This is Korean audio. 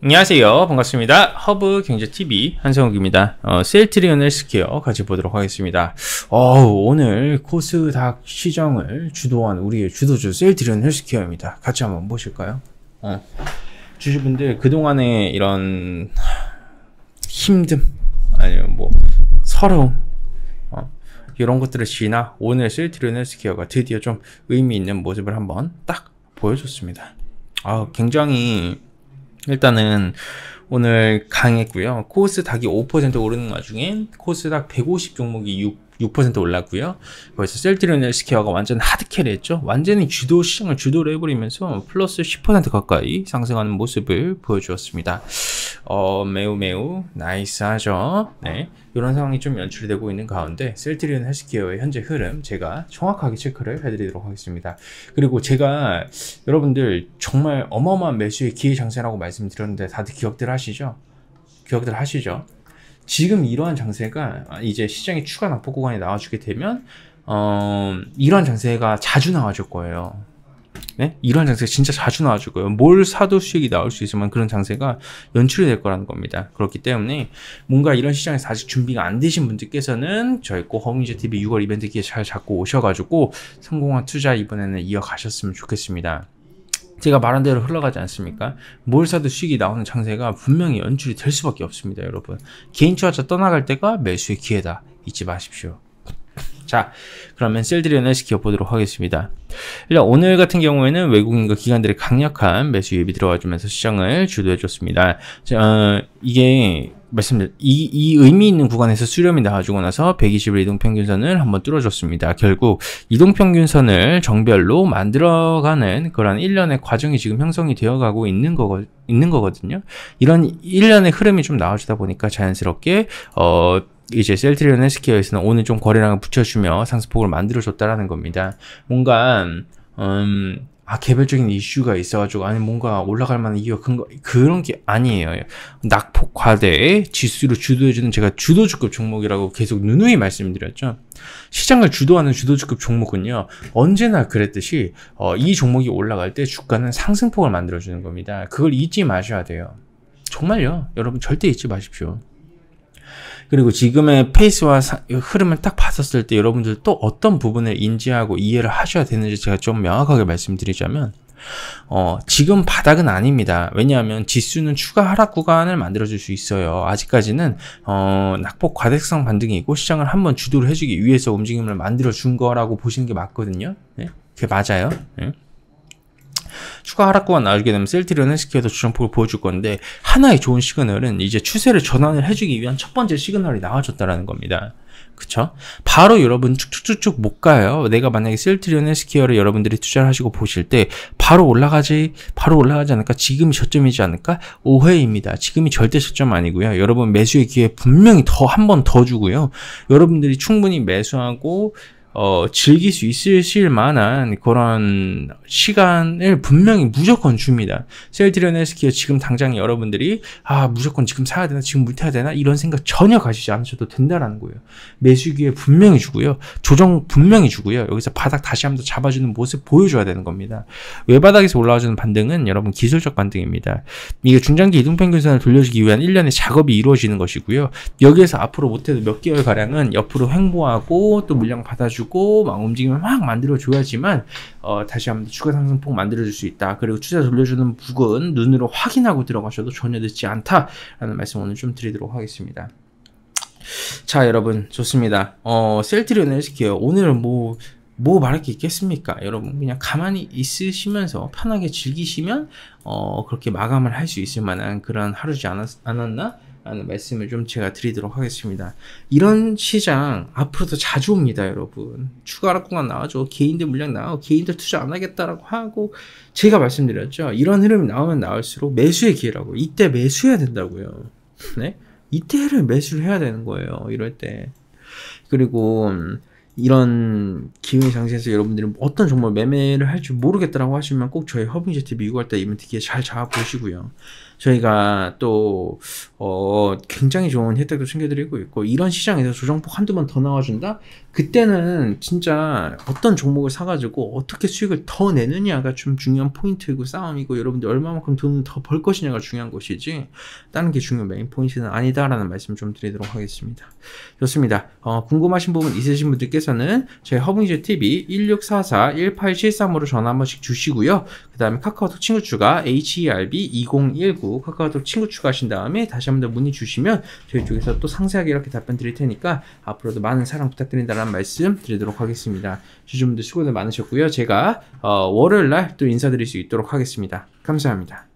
안녕하세요. 반갑습니다. 허브 경제TV 한성욱입니다. 어, 셀트리온을 스퀘어 같이 보도록 하겠습니다. 어, 오늘 코스닥 시장을 주도한 우리의 주도주 셀트리온 헬스케어입니다. 같이 한번 보실까요? 어. 주주분들 그동안에 이런 힘듦, 아니면 뭐 서러움 어, 이런 것들을 지나 오늘 실 트리네스키어가 드디어 좀 의미 있는 모습을 한번 딱 보여줬습니다. 아, 굉장히 일단은 오늘 강했고요. 코스닥이 5% 오르는 와중에 코스닥 150 종목이 6% 올랐고요. 거기서 셀트리온 스퀘어가 완전 하드캐리 했죠. 완전히 주도 시장을 주도를 해버리면서 플러스 10% 가까이 상승하는 모습을 보여주었습니다. 어, 매우 매우 나이스하죠. 네. 이런 상황이 좀연출 되고 있는 가운데 셀트리온 헬스케어의 현재 흐름 제가 정확하게 체크를 해드리도록 하겠습니다. 그리고 제가 여러분들 정말 어마어마한 매수의 기회 장세라고 말씀드렸는데 다들 기억들 하시죠? 기억들 하시죠? 지금 이러한 장세가 이제 시장에 추가 낙폭 구간이 나와주게 되면 어, 이러한 장세가 자주 나와줄 거예요. 네? 이러한 장세가 진짜 자주 나와줄 거예요. 뭘 사도 수익이 나올 수 있지만 그런 장세가 연출이 될 거라는 겁니다. 그렇기 때문에 뭔가 이런 시장에서 아직 준비가 안 되신 분들께서는 저희 꼭허밍이제 t v 6월 이벤트 기회 잘 잡고 오셔가지고 성공한 투자 이번에는 이어가셨으면 좋겠습니다. 제가 말한 대로 흘러가지 않습니까? 뭘 사도 수익이 나오는 장세가 분명히 연출이 될 수밖에 없습니다, 여러분. 개인 투자자 떠나갈 때가 매수의 기회다. 잊지 마십시오. 자, 그러면 셀드리언을 지켜보도록 하겠습니다. 일단 오늘 같은 경우에는 외국인과 기관들의 강력한 매수 예비 들어와주면서 시장을 주도해줬습니다. 어, 이게 말씀드린 이, 이 의미 있는 구간에서 수렴이 나와주고 나서 120일 이동평균선을 한번 뚫어줬습니다. 결국 이동평균선을 정별로 만들어가는 그런 일련의 과정이 지금 형성이 되어가고 있는 거 있는 거거든요. 이런 일련의 흐름이 좀 나와주다 보니까 자연스럽게 어 이제 셀트리온 헬스케어에서는 오늘 좀 거래량을 붙여주며 상승폭을 만들어줬다라는 겁니다. 뭔가 음아 개별적인 이슈가 있어가지고 아니 뭔가 올라갈 만한 이유가 큰 거 그런 게 아니에요. 낙폭 과대의 지수로 주도해주는 제가 주도주급 종목이라고 계속 누누이 말씀드렸죠. 시장을 주도하는 주도주급 종목은요 언제나 그랬듯이 어, 이 종목이 올라갈 때 주가는 상승폭을 만들어주는 겁니다. 그걸 잊지 마셔야 돼요. 정말요, 여러분 절대 잊지 마십시오. 그리고 지금의 페이스와 사, 흐름을 딱 봤었을 때 여러분들 또 어떤 부분을 인지하고 이해를 하셔야 되는지 제가 좀 명확하게 말씀드리자면 어, 지금 바닥은 아닙니다. 왜냐하면 지수는 추가 하락 구간을 만들어줄 수 있어요. 아직까지는 어, 낙폭 과대성 반등이 있고 시장을 한번 주도를 해주기 위해서 움직임을 만들어준 거라고 보시는 게 맞거든요. 네? 그게 맞아요. 네? 추가 하락구간 나오게 되면 셀트리온 현스키에서주정폭을 보여줄 건데 하나의 좋은 시그널은 이제 추세를 전환을 해주기 위한 첫 번째 시그널이 나와줬다라는 겁니다. 그쵸? 바로 여러분 쭉쭉쭉쭉 못 가요. 내가 만약에 셀트리온 헬스케어를 여러분들이 투자를 하시고 보실 때 바로 올라가지, 바로 올라가지 않을까? 지금이 저점이지 않을까? 오해입니다. 지금이 절대 저점 아니고요. 여러분 매수의 기회 분명히 더 한 번 더 주고요. 여러분들이 충분히 매수하고 어, 즐길 수 있으실 만한 그런 시간을 분명히 무조건 줍니다. 셀트리온헬스케어 지금 당장 여러분들이 아 무조건 지금 사야 되나 지금 못해야 되나 이런 생각 전혀 가지지 않으셔도 된다라는 거예요. 매수기에 분명히 주고요. 조정 분명히 주고요. 여기서 바닥 다시 한번 잡아주는 모습 보여줘야 되는 겁니다. 외바닥에서 올라와주는 반등은 여러분 기술적 반등입니다. 이게 중장기 이동평균선을 돌려주기 위한 1년의 작업이 이루어지는 것이고요. 여기에서 앞으로 못해도 몇 개월가량은 옆으로 횡보하고 또 물량 받아주고 주고막 움직임을 막 만들어줘야지만 어, 다시 한번 추가 상승폭 만들어줄 수 있다. 그리고 투자 돌려주는 부근 눈으로 확인하고 들어가셔도 전혀 늦지 않다라는 말씀 오늘 좀 드리도록 하겠습니다. 자 여러분 좋습니다. 어 셀트리온 헬스케어 오늘은 뭐뭐 뭐 말할 게 있겠습니까? 여러분 그냥 가만히 있으시면서 편하게 즐기시면 어 그렇게 마감을 할 수 있을 만한 그런 하루지 않았, 않았나? 라는 말씀을 좀 제가 드리도록 하겠습니다. 이런 시장 앞으로도 자주 옵니다, 여러분. 추가 락공간 나와줘. 개인들 물량 나와 개인들 투자 안 하겠다라고 하고, 제가 말씀드렸죠. 이런 흐름이 나오면 나올수록 매수의 기회라고. 이때 매수해야 된다고요. 네? 이때를 매수를 해야 되는 거예요. 이럴 때. 그리고, 음, 이런 기운의 장세에서 여러분들은 어떤 정말 매매를 할줄 모르겠다라고 하시면 꼭 저희 허브인제티 미국 할때 이벤트 기회 잘 잡아보시고요. 저희가 또 어, 굉장히 좋은 혜택도 챙겨드리고 있고 이런 시장에서 조정폭 한두 번 더 나와준다? 그때는 진짜 어떤 종목을 사가지고 어떻게 수익을 더 내느냐가 좀 중요한 포인트이고 싸움이고 여러분들 얼마만큼 돈더벌 것이냐가 중요한 것이지 다른 게 중요한 메인 포인트는 아니다라는 말씀 좀 드리도록 하겠습니다. 좋습니다. 어, 궁금하신 부분 있으신 분들께서는 저희 허브이즈 TV 1644-1873으로 전화 한 번씩 주시고요. 그 다음에 카카오톡 친구 추가 HERB 2019 친구 카카오톡 친구 추가하신 다음에 다시 한번 더 문의 주시면 저희 쪽에서 또 상세하게 이렇게 답변 드릴 테니까 앞으로도 많은 사랑 부탁드린다는 말씀 드리도록 하겠습니다. 주주분들 수고들 많으셨고요. 제가 어, 월요일 날또 인사드릴 수 있도록 하겠습니다. 감사합니다.